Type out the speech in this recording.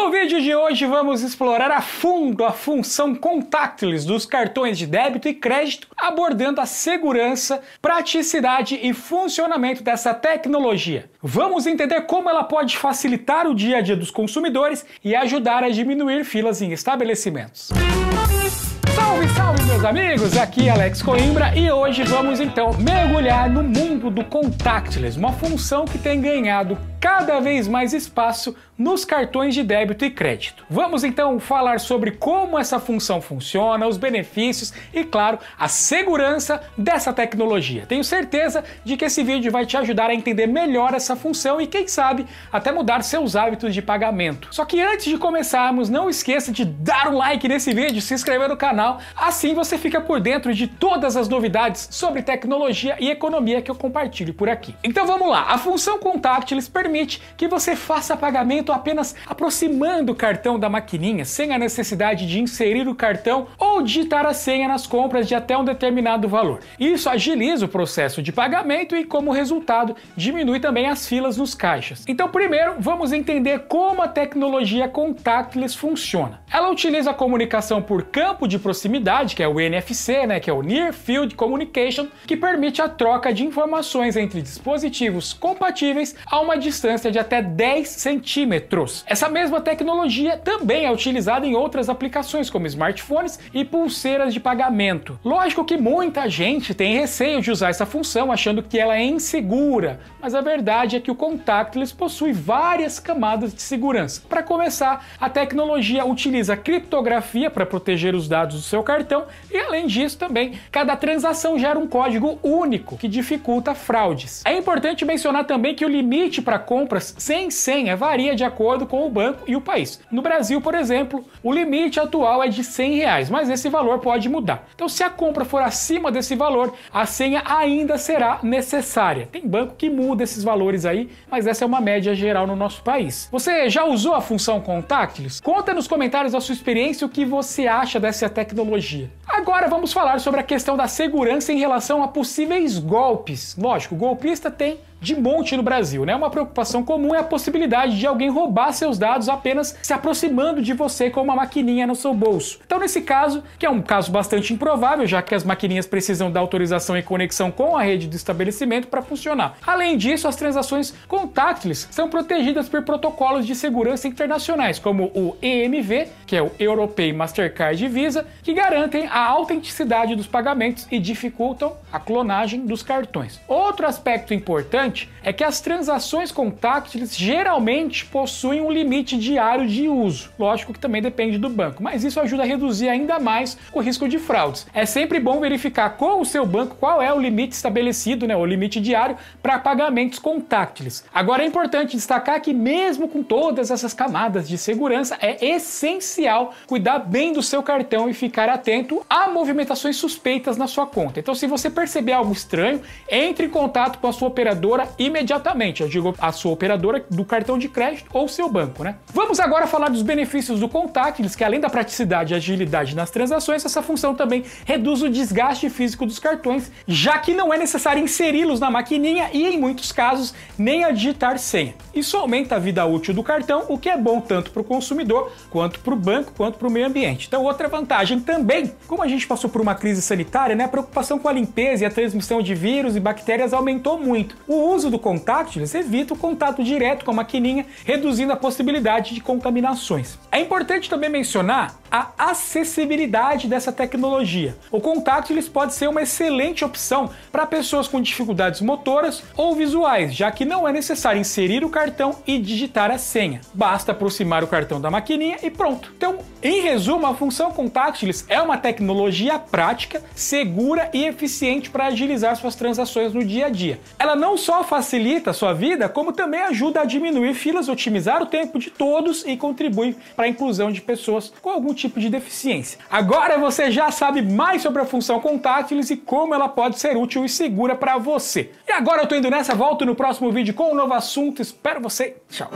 No vídeo de hoje vamos explorar a fundo a função contactless dos cartões de débito e crédito, abordando a segurança, praticidade e funcionamento dessa tecnologia. Vamos entender como ela pode facilitar o dia a dia dos consumidores e ajudar a diminuir filas em estabelecimentos. Salve, salve, meus amigos! Aqui é Alex Coimbra e hoje vamos então mergulhar no mundo do contactless, uma função que tem ganhado cada vez mais espaço nos cartões de débito e crédito. Vamos então falar sobre como essa função funciona, os benefícios e, claro, a segurança dessa tecnologia. Tenho certeza de que esse vídeo vai te ajudar a entender melhor essa função e, quem sabe, até mudar seus hábitos de pagamento. Só que antes de começarmos, não esqueça de dar um like nesse vídeo, se inscrever no canal, assim você fica por dentro de todas as novidades sobre tecnologia e economia que eu compartilho por aqui. Então vamos lá, a função contactless permite permite que você faça pagamento apenas aproximando o cartão da maquininha, sem a necessidade de inserir o cartão ou digitar a senha nas compras de até um determinado valor. Isso agiliza o processo de pagamento e, como resultado, diminui também as filas nos caixas. Então, primeiro, vamos entender como a tecnologia contactless funciona. Ela utiliza a comunicação por campo de proximidade, que é o NFC, né, que é o Near Field Communication, que permite a troca de informações entre dispositivos compatíveis a uma distância distância de até 10 centímetros. Essa mesma tecnologia também é utilizada em outras aplicações, como smartphones e pulseiras de pagamento. Lógico que muita gente tem receio de usar essa função, achando que ela é insegura, mas a verdade é que o contactless possui várias camadas de segurança. Para começar, a tecnologia utiliza criptografia para proteger os dados do seu cartão e, além disso, também cada transação gera um código único que dificulta fraudes. É importante mencionar também que o limite para compras sem senha varia de acordo com o banco e o país. No Brasil, por exemplo, o limite atual é de 100 reais, mas esse valor pode mudar. Então, se a compra for acima desse valor, a senha ainda será necessária. Tem banco que muda esses valores aí, mas essa é uma média geral no nosso país. Você já usou a função contactless? Conta nos comentários a sua experiência o que você acha dessa tecnologia. Agora vamos falar sobre a questão da segurança em relação a possíveis golpes. Lógico, o golpista tem de monte no Brasil, né? Uma preocupação comum é a possibilidade de alguém roubar seus dados apenas se aproximando de você com uma maquininha no seu bolso. Então, nesse caso, que é um caso bastante improvável, já que as maquininhas precisam da autorização e conexão com a rede do estabelecimento para funcionar. Além disso, as transações contactless são protegidas por protocolos de segurança internacionais, como o EMV, que é o European Mastercard e Visa, que garantem a autenticidade dos pagamentos e dificultam a clonagem dos cartões. Outro aspecto importante interessante é que as transações táctiles geralmente possuem um limite diário de uso. Lógico que também depende do banco, mas isso ajuda a reduzir ainda mais o risco de fraudes. É sempre bom verificar com o seu banco qual é o limite estabelecido, né, o limite diário para pagamentos táctiles. Agora é importante destacar que mesmo com todas essas camadas de segurança, é essencial cuidar bem do seu cartão e ficar atento a movimentações suspeitas na sua conta. Então se você perceber algo estranho, entre em contato com a sua operadora operadora imediatamente. Eu digo a sua operadora do cartão de crédito ou seu banco, né? Vamos agora falar dos benefícios do contactless, que além da praticidade e agilidade nas transações, essa função também reduz o desgaste físico dos cartões, já que não é necessário inseri-los na maquininha e, em muitos casos, nem a digitar senha. Isso aumenta a vida útil do cartão, o que é bom tanto para o consumidor, quanto para o banco, quanto para o meio ambiente. Então, outra vantagem também, como a gente passou por uma crise sanitária, né, a preocupação com a limpeza e a transmissão de vírus e bactérias aumentou muito. O uso do contactless evita o contato direto com a maquininha, reduzindo a possibilidade de contaminações. É importante também mencionar a acessibilidade dessa tecnologia. O contactless pode ser uma excelente opção para pessoas com dificuldades motoras ou visuais, já que não é necessário inserir o cartão e digitar a senha. Basta aproximar o cartão da maquininha e pronto. Então, em resumo, a função contactless é uma tecnologia prática, segura e eficiente para agilizar suas transações no dia a dia. Ela não só facilita a sua vida, como também ajuda a diminuir filas, otimizar o tempo de todos e contribui para a inclusão de pessoas com algum tipo de deficiência. Agora você já sabe mais sobre a função contáteis e como ela pode ser útil e segura para você. E agora eu tô indo nessa, volto no próximo vídeo com um novo assunto. Espero você. Tchau.